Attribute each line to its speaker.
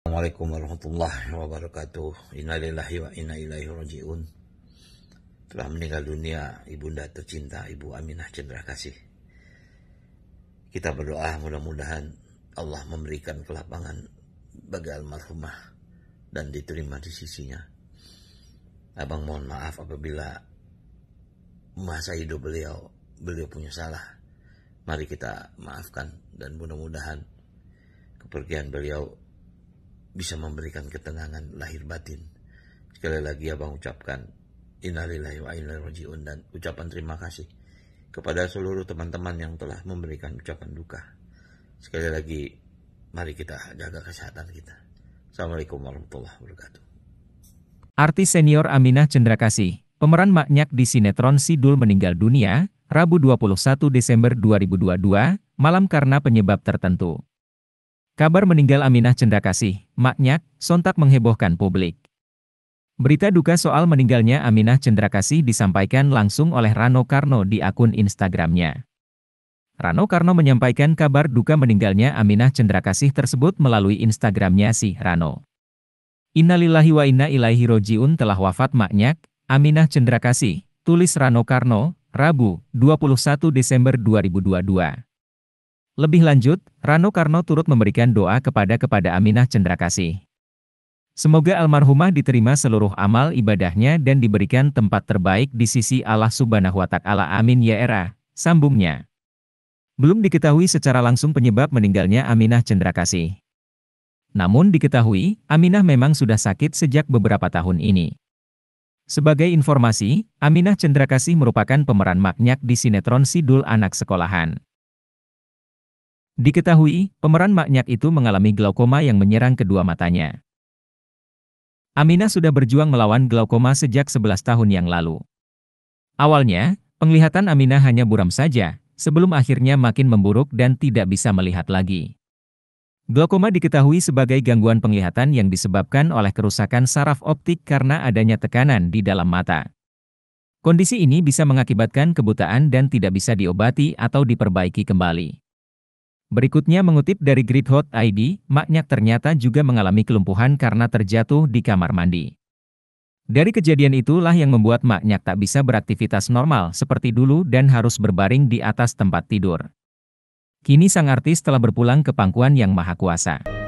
Speaker 1: Assalamualaikum warahmatullahi wabarakatuh. Innalillahi wa inna ilaihi rajiun. Telah meninggal dunia ibunda tercinta Ibu Aminah Cendera Kasih. Kita berdoa mudah-mudahan Allah memberikan kelapangan bagi almarhumah dan diterima di sisinya. Abang mohon maaf apabila masa hidup beliau beliau punya salah. Mari kita maafkan dan mudah-mudahan kepergian beliau bisa memberikan ketenangan lahir batin. Sekali lagi abang ucapkan innalillahi wa inna dan ucapan terima kasih kepada seluruh teman-teman yang telah memberikan ucapan duka. Sekali lagi mari kita jaga kesehatan kita. Assalamualaikum warahmatullahi wabarakatuh.
Speaker 2: Artis senior Aminah Cendrakasi pemeran maknyak di sinetron Sidul meninggal dunia, Rabu 21 Desember 2022, malam karena penyebab tertentu. Kabar meninggal Aminah Cendakasih, maknyak, sontak menghebohkan publik. Berita duka soal meninggalnya Aminah Cendrakasih disampaikan langsung oleh Rano Karno di akun Instagramnya. Rano Karno menyampaikan kabar duka meninggalnya Aminah Cendrakasih tersebut melalui Instagramnya si Rano. Innalillahi wa inna ilaihi rojiun telah wafat maknyak, Aminah Cendrakasih, tulis Rano Karno, Rabu, 21 Desember 2022. Lebih lanjut, Rano Karno turut memberikan doa kepada kepada Aminah Cendrakasih. Semoga almarhumah diterima seluruh amal ibadahnya dan diberikan tempat terbaik di sisi Allah Subhanahu wa taala. Amin ya era. Sambungnya. Belum diketahui secara langsung penyebab meninggalnya Aminah Cendrakasih. Namun diketahui, Aminah memang sudah sakit sejak beberapa tahun ini. Sebagai informasi, Aminah Cendrakasih merupakan pemeran maknyak di sinetron Sidul Anak Sekolahan. Diketahui, pemeran maknyak itu mengalami glaukoma yang menyerang kedua matanya. Aminah sudah berjuang melawan glaukoma sejak 11 tahun yang lalu. Awalnya, penglihatan Aminah hanya buram saja, sebelum akhirnya makin memburuk dan tidak bisa melihat lagi. Glaukoma diketahui sebagai gangguan penglihatan yang disebabkan oleh kerusakan saraf optik karena adanya tekanan di dalam mata. Kondisi ini bisa mengakibatkan kebutaan dan tidak bisa diobati atau diperbaiki kembali. Berikutnya mengutip dari Grid Hot ID, Maknyak ternyata juga mengalami kelumpuhan karena terjatuh di kamar mandi. Dari kejadian itulah yang membuat Maknyak tak bisa beraktivitas normal seperti dulu dan harus berbaring di atas tempat tidur. Kini sang artis telah berpulang ke pangkuan yang maha kuasa.